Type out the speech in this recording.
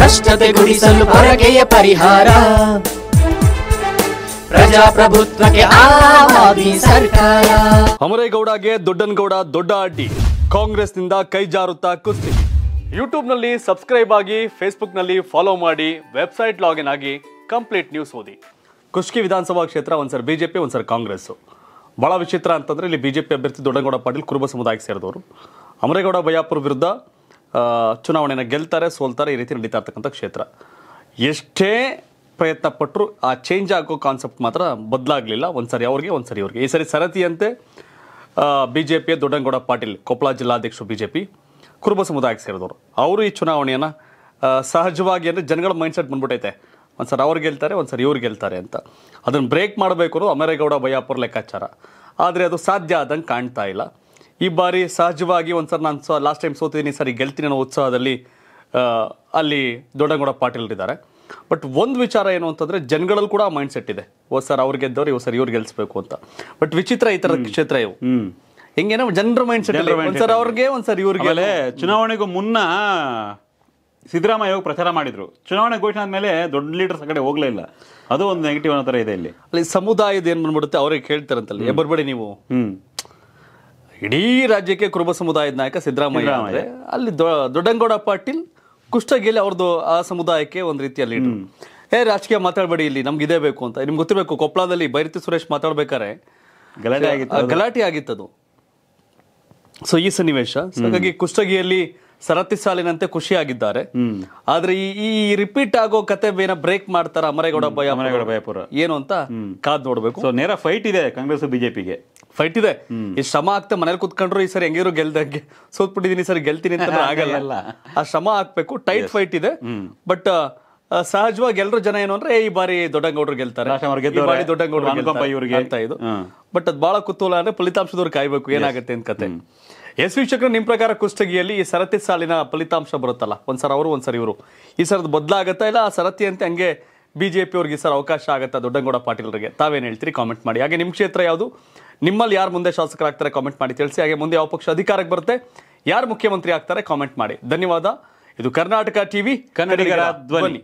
ಭ್ರಷ್ಟತೆ ಗುಡಿಸಲು ಪರಕೆಯ ಪರಿಹಾರ ಪ್ರಜಾಪ್ರಭುತ್ವಕ್ಕೆ ಸರ್ಕಾರ ಅಮರೇಗೌಡಗೆ ದೊಡ್ಡನಗೌಡ ದೊಡ್ಡ ಅಡ್ಡಿ ಕಾಂಗ್ರೆಸ್ನಿಂದ ಕೈ ಜಾರುತ್ತಾ ಕುಸ್ತಿ ಯೂಟ್ಯೂಬ್ನಲ್ಲಿ ಸಬ್ಸ್ಕ್ರೈಬ್ ಆಗಿ ಫೇಸ್ಬುಕ್ನಲ್ಲಿ ಫಾಲೋ ಮಾಡಿ ವೆಬ್ಸೈಟ್ ಲಾಗಿನ್ ಆಗಿ ಕಂಪ್ಲೀಟ್ ನ್ಯೂಸ್ ಓದಿ ಕುಷ್ಕಿ ವಿಧಾನಸಭಾ ಕ್ಷೇತ್ರ ಒಂದ್ಸರ್ ಬಿಜೆಪಿ ಒಂದ್ಸರ್ ಕಾಂಗ್ರೆಸ್ ಬಹಳ ವಿಚಿತ್ರ ಅಂತಂದ್ರೆ ಇಲ್ಲಿ ಬಿಜೆಪಿ ಅಭ್ಯರ್ಥಿ ದೊಡ್ಡನಗೌಡ ಪಾಟೀಲ್ ಕುರುಬ ಸಮುದಾಯಕ್ಕೆ ಸೇರಿದವರು ಅಮರೇಗೌಡ ಬಯಾಪುರ ವಿರುದ್ಧ ಚುನಾವಣೆಯನ್ನು ಗೆಲ್ತಾರೆ ಸೋಲ್ತಾರೆ ಈ ರೀತಿ ನಡೀತಾ ಇರ್ತಕ್ಕಂಥ ಕ್ಷೇತ್ರ ಎಷ್ಟೇ ಪ್ರಯತ್ನ ಪಟ್ಟರು ಆ ಚೇಂಜ್ ಆಗೋ ಕಾನ್ಸೆಪ್ಟ್ ಮಾತ್ರ ಬದಲಾಗಲಿಲ್ಲ ಒಂದು ಸರಿ ಅವ್ರಿಗೆ ಒಂದು ಸರಿ ಅವ್ರಿಗೆ ಈ ಸರಿ ಸರತಿಯಂತೆ ಬಿ ಜೆ ಪಿಯ ದೊಡ್ಡಂಗೌಡ ಪಾಟೀಲ್ ಕೊಪ್ಪಳ ಜಿಲ್ಲಾಧ್ಯಕ್ಷರು ಬಿ ಜೆ ಪಿ ಕುರುಬ ಸಮುದಾಯಕ್ಕೆ ಸೇರಿದವರು ಅವರು ಈ ಚುನಾವಣೆಯನ್ನು ಸಹಜವಾಗಿ ಅಂದರೆ ಜನಗಳ ಮೈಂಡ್ಸೆಟ್ ಬಂದ್ಬಿಟ್ಟೈತೆ ಒಂದು ಸರಿ ಅವ್ರು ಗೆಲ್ತಾರೆ ಒಂದು ಸರಿ ಇವ್ರು ಗೆಲ್ತಾರೆ ಅಂತ ಅದನ್ನು ಬ್ರೇಕ್ ಮಾಡಬೇಕು ಅಮರೇಗೌಡ ಅಮೇರೇಗೌಡ ಲೆಕ್ಕಾಚಾರ ಆದರೆ ಅದು ಸಾಧ್ಯ ಆದಂಗೆ ಕಾಣ್ತಾ ಇಲ್ಲ ಈ ಬಾರಿ ಸಹಜವಾಗಿ ಒಂದು ನಾನು ಲಾಸ್ಟ್ ಟೈಮ್ ಸೋತಿದ್ದೀನಿ ಸರಿ ಗೆಲ್ತೀನಿ ಅನ್ನೋ ಉತ್ಸಾಹದಲ್ಲಿ ಅಲ್ಲಿ ದೊಡ್ಡಗೌಡ ಪಾಟೀಲ್ರಿದ್ದಾರೆ ಬಟ್ ಒಂದು ವಿಚಾರ ಏನು ಅಂತಂದರೆ ಜನಗಳಲ್ಲಿ ಕೂಡ ಮೈಂಡ್ ಸೆಟ್ ಇದೆ ಓ ಸರ್ ಅವ್ರು ಗೆದ್ದವ್ರು ಇವ್ ಸರ್ ಇವ್ರು ಗೆಲ್ಸ್ಬೇಕು ಅಂತ ಬಟ್ ವಿಚಿತ್ರ ಈ ತರ ಕ್ಷೇತ್ರ ಇವು ಹಿಂಗೇನೋ ಜನರ ಮೈಂಡ್ ಸೆಟ್ ಸರ್ ಅವ್ರಿಗೆ ಒಂದ್ಸರ್ ಇವ್ರಿಗೆ ಚುನಾವಣೆಗೂ ಮುನ್ನ ಸಿದ್ದರಾಮಯ್ಯ ಪ್ರಚಾರ ಮಾಡಿದ್ರು ಚುನಾವಣೆ ಘೋಷಣೆ ಆದಮೇಲೆ ದೊಡ್ಡ ಲೀಡರ್ ಕಡೆ ಹೋಗ್ಲೇ ಇಲ್ಲ ಅದು ಒಂದು ನೆಗೆಟಿವ್ ಅನ್ನೋ ಥರ ಇದೆ ಇಲ್ಲಿ ಅಲ್ಲಿ ಸಮುದಾಯದ ಏನು ಬಂದ್ಬಿಡುತ್ತೆ ಅವ್ರಿಗೆ ಕೇಳ್ತಾರಂತಲ್ಲಿ ಬರ್ಬೇಡಿ ನೀವು ಇಡೀ ರಾಜ್ಯಕ್ಕೆ ಕುರುಬ ಸಮುದಾಯದ ನಾಯಕ ಸಿದ್ದರಾಮಯ್ಯ ಅಲ್ಲಿ ದೊಡ್ಡಂಗೌಡ ಪಾಟೀಲ್ ಕುಷ್ಟಗಿಯಲ್ಲಿ ಅವ್ರದ್ದು ಆ ಸಮುದಾಯಕ್ಕೆ ಒಂದು ರೀತಿಯಲ್ಲಿ ಏ ರಾಜಕೀಯ ಮಾತಾಡಬೇಡಿ ಇಲ್ಲಿ ನಮ್ಗೆ ಇದೇ ಬೇಕು ಅಂತ ನಿಮ್ಗೆ ಗೊತ್ತಿರಬೇಕು ಕೊಪ್ಪಳದಲ್ಲಿ ಬೈರತಿ ಸುರೇಶ್ ಮಾತಾಡ್ಬೇಕಾರೆ ಗಲಾಟೆ ಆಗಿತ್ತು ಆಗಿತ್ತದು ಸೊ ಈ ಸನ್ನಿವೇಶ ಹಾಗಾಗಿ ಕುಷ್ಟಗಿಯಲ್ಲಿ ಸರತಿ ಸಾಲಿನಂತೆ ಖುಷಿ ಆಗಿದ್ದಾರೆ ಆದ್ರೆ ಈ ರಿಪೀಟ್ ಆಗೋ ಕತೆ ಏನ ಬ್ರೇಕ್ ಮಾಡ್ತಾರ ಅಮರೇಗೌಡ ಭಯ ಅಮರೇಗೌಡ ಭಯಪುರ ಏನು ಅಂತ ಕಾದ್ ನೋಡ್ಬೇಕು ನೇರ ಫೈಟ್ ಇದೆ ಕಾಂಗ್ರೆಸ್ ಬಿಜೆಪಿಗೆ ಫೈಟ್ ಇದೆ ಈ ಶ್ರಮ ಆಗ್ತಾ ಮನೇಲಿ ಕುತ್ಕೊಂಡ್ರು ಈ ಸರಿ ಹೆಂಗಿರೋ ಗೆಲ್ದಂಗೆ ಸೋತ್ಬಿಟ್ಟಿದೀನಿ ಸರ್ ಗೆಲ್ತೀನಿ ಅಂತ ಆಗಲ್ಲ ಆ ಶ್ರಮ ಹಾಕ್ಬೇಕು ಟೈಟ್ ಫೈಟ್ ಇದೆ ಬಟ್ ಸಹಜವಾಗಿ ಎಲ್ಲರೂ ಜನ ಏನು ಅಂದ್ರೆ ಈ ಬಾರಿ ದೊಡ್ಡಂಗೌಡರು ಗೆಲ್ತಾರೆ ದೊಡ್ಡಂಗೌಡರು ಅಂತ ಇದು ಬಟ್ ಅದು ಬಹಳ ಕುತೂಹಲ ಅಂದ್ರೆ ಫಲಿತಾಂಶದವ್ರು ಕಾಯ್ಬೇಕು ಏನಾಗುತ್ತೆ ಅಂತ ಕತೆ ಎಸ್ ಶಕ್ರ ನಿಮ್ಮ ಪ್ರಕಾರ ಕುಸ್ತಗಿಯಲ್ಲಿ ಈ ಸರತಿ ಸಾಲಿನ ಫಲಿತಾಂಶ ಬರುತ್ತಲ್ಲ ಒಂದ್ಸಲ ಅವರು ಒಂದ್ಸರಿ ಇವರು ಈ ಸರದ ಬದಲಾಗತ್ತಾ ಇಲ್ಲ ಆ ಸರತಿ ಅಂತ ಹಂಗೆ ಬಿಜೆಪಿ ಅವ್ರಿಗೆ ಸರ್ ಅವಕಾಶ ಆಗುತ್ತಾ ದೊಡ್ಡಂಗೌಡ ಪಾಟೀಲ್ರಿಗೆ ತಾವೇನು ಹೇಳ್ತೀರಿ ಕಾಮೆಂಟ್ ಮಾಡಿ ಹಾಗೆ ನಿಮ್ಮ ಕ್ಷೇತ್ರ ಯಾವುದು ನಿಮ್ಮಲ್ಲಿ ಯಾರು ಮುಂದೆ ಶಾಸಕರಾಗ್ತಾರೆ ಕಾಮೆಂಟ್ ಮಾಡಿ ತಿಳಿಸಿ ಹಾಗೆ ಮುಂದೆ ಯಾವ ಪಕ್ಷ ಅಧಿಕಾರಕ್ಕೆ ಬರುತ್ತೆ ಯಾರು ಮುಖ್ಯಮಂತ್ರಿ ಆಗ್ತಾರೆ ಕಾಮೆಂಟ್ ಮಾಡಿ ಧನ್ಯವಾದ ಇದು ಕರ್ನಾಟಕ ಟಿವಿ ಕನ್ನಡಿಗರ ಧ್ವನಿ